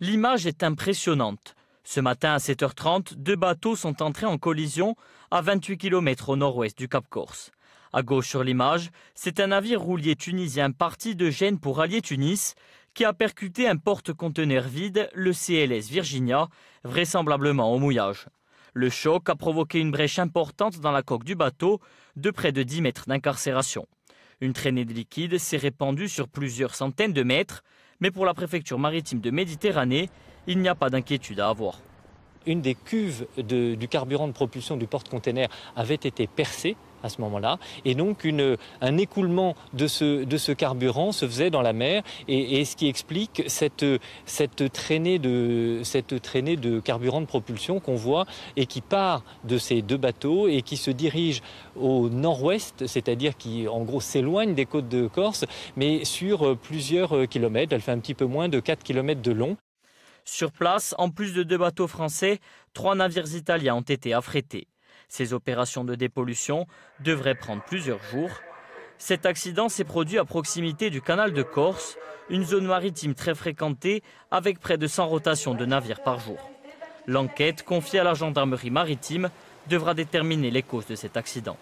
L'image est impressionnante. Ce matin à 7h30, deux bateaux sont entrés en collision à 28 km au nord-ouest du Cap Corse. À gauche sur l'image, c'est un navire roulier tunisien parti de Gênes pour allier Tunis qui a percuté un porte-conteneur vide, le CLS Virginia, vraisemblablement au mouillage. Le choc a provoqué une brèche importante dans la coque du bateau, de près de 10 mètres d'incarcération. Une traînée de liquide s'est répandue sur plusieurs centaines de mètres, mais pour la préfecture maritime de Méditerranée, il n'y a pas d'inquiétude à avoir une des cuves du carburant de propulsion du porte-container avait été percée à ce moment-là. Et donc une, un écoulement de ce, de ce carburant se faisait dans la mer et, ce qui explique cette, cette, traînée de, cette traînée de carburant de propulsion qu'on voit et qui part de ces deux bateaux et qui se dirige au nord-ouest, c'est-à-dire qui en gros s'éloigne des côtes de Corse, mais sur plusieurs kilomètres. Elle fait un petit peu moins de 4 kilomètres de long. Sur place, en plus de deux bateaux français, trois navires italiens ont été affrétés. Ces opérations de dépollution devraient prendre plusieurs jours. Cet accident s'est produit à proximité du canal de Corse, une zone maritime très fréquentée avec près de 100 rotations de navires par jour. L'enquête confiée à la gendarmerie maritime devra déterminer les causes de cet accident.